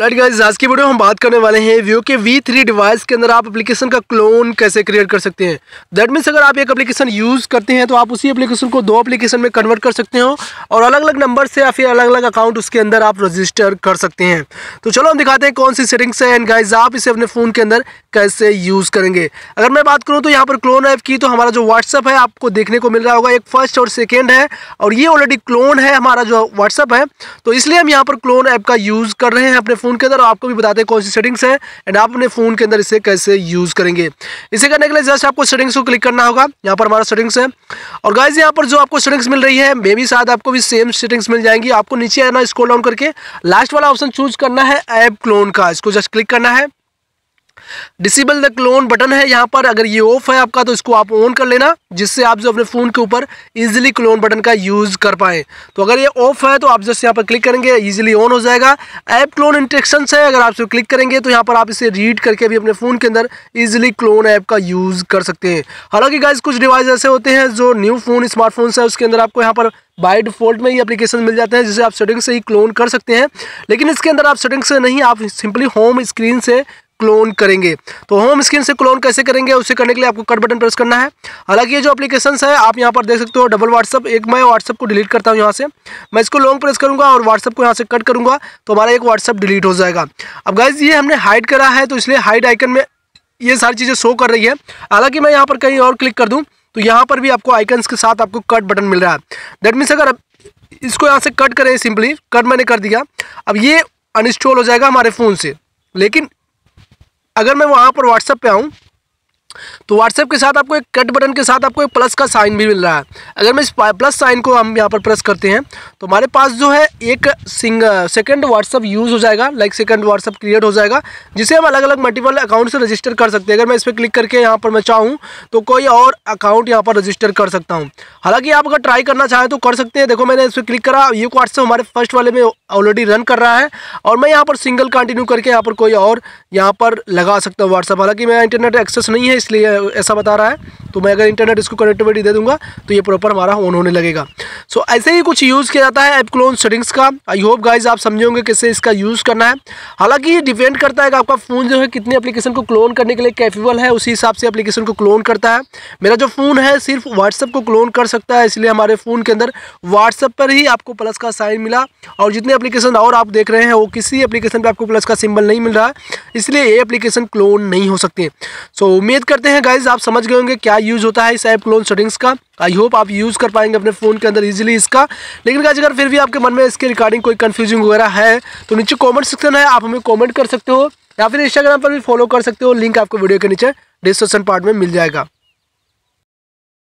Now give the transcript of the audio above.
right guys आज की video हम बात करने वाले हैं व्यू के V3 डिवाइस के अंदर आप एप्लीकेशन का क्लोन कैसे क्रिएट कर सकते हैं दैट मीन्स अगर आप एक एप्लीकेशन यूज़ करते हैं तो आप उसी एप्लीकेशन को दो एप्लीकेशन में कन्वर्ट कर सकते हो और अलग अलग नंबर से या फिर अलग अलग अकाउंट उसके अंदर आप रजिस्टर कर सकते हैं तो चलो हम दिखाते हैं कौन सी सेटिंग्स है एंड गाइज आप इसे अपने फ़ोन के अंदर कैसे यूज़ करेंगे अगर मैं बात करूँ तो यहाँ पर क्लोन ऐप की तो हमारा जो व्हाट्सअप है आपको देखने को मिल रहा होगा एक फर्स्ट और सेकेंड है और ये ऑलरेडी क्लोन है हमारा जो व्हाट्सअप है तो इसलिए हम यहाँ पर क्लोन ऐप का यूज़ कर रहे हैं अपने फ़ोन के अंदर आपको भी बताते हैं कौन सी सेटिंग्स है एंड आप अपने फ़ोन के अंदर इसे कैसे यूज़ करेंगे इसे करने के लिए जस्ट आपको सेटिंग्स को क्लिक करना होगा यहाँ पर हमारा सेटिंग्स है और गाइज यहाँ पर जो आपको सेटिंग्स मिल रही है मे भी शायद आपको भी सेम सेटिंग्स मिल जाएंगी आपको नीचे आना स्क्रॉल डाउन करके लास्ट वाला ऑप्शन चूज करना है ऐप क्लोन का इसको जस्ट क्लिक करना है डिसेबल द क्लोन बटन है यहाँ पर अगर ये ऑफ है आपका तो इसको आप ऑन कर लेना जिससे आप जो अपने फ़ोन के ऊपर ईजिली क्लोन बटन का यूज़ कर पाएँ तो अगर ये ऑफ है तो आप जैसे यहाँ पर क्लिक करेंगे ईजिली ऑन हो जाएगा ऐप क्लोन इंटेक्शन है अगर आप इसको क्लिक करेंगे तो यहाँ पर आप इसे रीड करके भी अपने फ़ोन के अंदर ईजिली क्लोन ऐप का यूज़ कर सकते हैं हालांकि गाइज कुछ डिवाइस ऐसे होते हैं जो न्यू फ़ोन स्मार्टफोन है उसके अंदर आपको यहाँ पर बाय डिफॉल्ट में ही एप्लीकेशन मिल जाते हैं जिसे आप सेटिंग से ही क्लोन कर सकते हैं लेकिन इसके अंदर आप सेटिंग से नहीं आप सिंपली होम स्क्रीन से क्लोन करेंगे तो होम स्क्रीन से क्लोन कैसे करेंगे उसे करने के लिए आपको कट बटन प्रेस करना है हालांकि ये जो एप्लीकेशन है आप यहाँ पर देख सकते हो डबल व्हाट्सअप एक मैं व्हाट्सअप को डिलीट करता हूँ यहाँ से मैं इसको लॉन्ग प्रेस करूँगा और व्हाट्सअप को यहाँ से कट करूँगा तो हमारा एक व्हाट्सअप डिलीट हो जाएगा अब गाइज ये हमने हाइड करा है तो इसलिए हाइड आइकन में ये सारी चीज़ें शो कर रही है हालांकि मैं यहाँ पर कहीं और क्लिक कर दूँ तो यहाँ पर भी आपको आइकन्स के साथ आपको कट बटन मिल रहा है दैट मीन्स अगर इसको यहाँ से कट करें सिंपली कट मैंने कर दिया अब ये अनइंस्टॉल हो जाएगा हमारे फ़ोन से लेकिन अगर मैं वहाँ पर व्हाट्सअप पे आऊँ तो व्हाट्सएप के साथ आपको एक कट बटन के साथ आपको एक प्लस का साइन भी मिल रहा है अगर मैं इस प्लस साइन को हम यहाँ पर प्रेस करते हैं तो हमारे पास जो है एक सिंग सेकेंड व्हाट्सअप यूज़ हो जाएगा लाइक सेकेंड व्हाट्सअप क्रिएट हो जाएगा जिसे हम अलग अलग मल्टीपल अकाउंट से रजिस्टर कर सकते हैं अगर मैं इस पर क्लिक करके यहाँ पर मैं चाहूँ तो कोई और अकाउंट यहाँ पर रजिस्टर कर सकता हूँ हालाँकि आप अगर ट्राई करना चाहें तो कर सकते हैं देखो मैंने इस पर क्लिक करा ये व्हाट्सअप हमारे फर्स्ट वाले में ऑलरेडी रन कर रहा है और मैं यहाँ पर सिंगल कंटिन्यू करके यहाँ पर कोई और यहाँ पर लगा सकता हूँ व्हाट्सअप हालाँकि मेरा इंटरनेट एक्सेस नहीं है इसलिए ऐसा बता रहा है तो मैं अगर इंटरनेट इसको कनेक्टिविटी दे दूंगा तो ये प्रॉपर हमारा ऑन होने लगेगा सो so, ऐसे ही कुछ यूज़ किया जाता है एप क्लोन सेटिंग्स का आई होप गाइज आप समझे होंगे किससे इसका यूज़ करना है हालांकि ये डिपेंड करता है कि आपका फ़ोन जो है कितने एप्लीकेशन को क्लोन करने के लिए कैपेबल है उसी हिसाब से अपलीकेशन को क्लोन करता है मेरा जो फ़ोन है सिर्फ व्हाट्सअप को क्लोन कर सकता है इसलिए हमारे फ़ोन के अंदर व्हाट्सअप पर ही आपको प्लस का साइन मिला और जितने एप्लीकेशन और आप देख रहे हैं वो किसी एप्लीकेशन पर आपको प्लस का सिम्बल नहीं मिल रहा है इसलिए ये अपलीकेशन क्लोन नहीं हो सकते सो so, उम्मीद करते हैं गाइज आप समझ गए होंगे क्या यूज़ होता है इस ऐप क्लोन सेटिंग्स का आई होप आप यूज़ कर पाएंगे अपने फ़ोन के अंदर इजीली इसका लेकिन गाइज अगर फिर भी आपके मन में इसके रिगार्डिंग कोई कन्फ्यूजिंग वगैरह है तो नीचे कॉमेंट सेक्शन है आप हमें कॉमेंट कर सकते हो या फिर इंस्टाग्राम पर भी फॉलो कर सकते हो लिंक आपको वीडियो के नीचे डिस्क्रिप्शन पार्ट में मिल जाएगा